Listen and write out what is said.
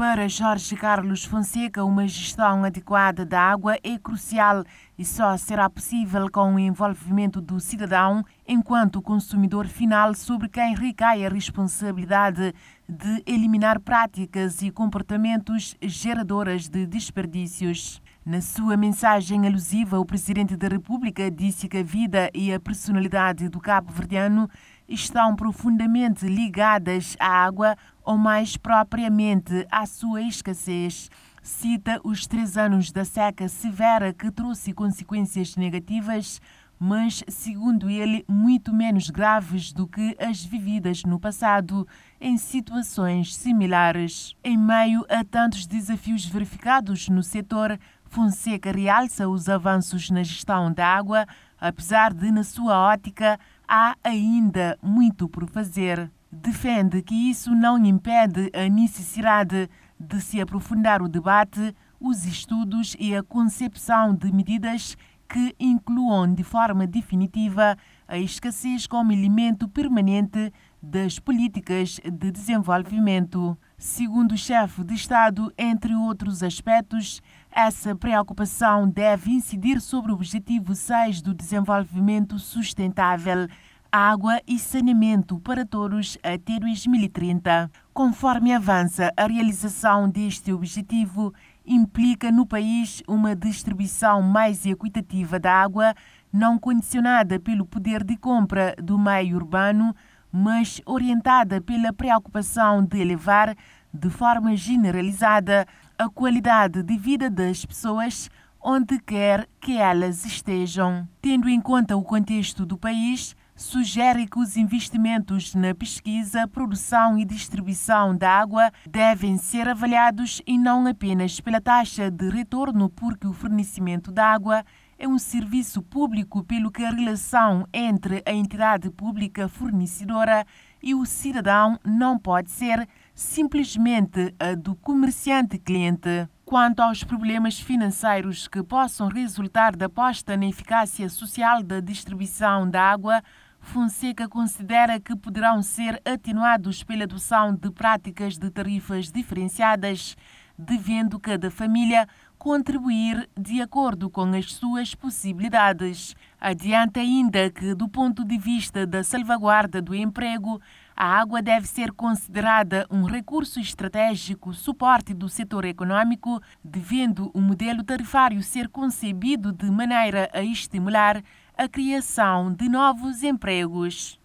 para Jorge Carlos Fonseca, uma gestão adequada da água é crucial e só será possível com o envolvimento do cidadão enquanto consumidor final sobre quem recai a responsabilidade de eliminar práticas e comportamentos geradoras de desperdícios. Na sua mensagem alusiva, o Presidente da República disse que a vida e a personalidade do cabo-verdiano estão profundamente ligadas à água ou, mais propriamente, à sua escassez. Cita os três anos da seca severa que trouxe consequências negativas, mas, segundo ele, muito menos graves do que as vividas no passado, em situações similares. Em meio a tantos desafios verificados no setor, Fonseca realça os avanços na gestão da água, apesar de, na sua ótica, há ainda muito por fazer. Defende que isso não impede a necessidade de se aprofundar o debate, os estudos e a concepção de medidas que incluam de forma definitiva a escassez como elemento permanente das políticas de desenvolvimento. Segundo o chefe de Estado, entre outros aspectos, essa preocupação deve incidir sobre o Objetivo 6 do Desenvolvimento Sustentável água e saneamento para todos até 2030. Conforme avança, a realização deste objetivo implica no país uma distribuição mais equitativa da água, não condicionada pelo poder de compra do meio urbano, mas orientada pela preocupação de elevar, de forma generalizada, a qualidade de vida das pessoas onde quer que elas estejam. Tendo em conta o contexto do país, sugere que os investimentos na pesquisa, produção e distribuição da água devem ser avaliados e não apenas pela taxa de retorno, porque o fornecimento da água é um serviço público, pelo que a relação entre a entidade pública fornecedora e o cidadão não pode ser simplesmente a do comerciante cliente. Quanto aos problemas financeiros que possam resultar da aposta na eficácia social da distribuição da água, Fonseca considera que poderão ser atenuados pela adoção de práticas de tarifas diferenciadas, devendo cada família contribuir de acordo com as suas possibilidades. Adianta ainda que, do ponto de vista da salvaguarda do emprego, a água deve ser considerada um recurso estratégico suporte do setor econômico, devendo o modelo tarifário ser concebido de maneira a estimular a criação de novos empregos.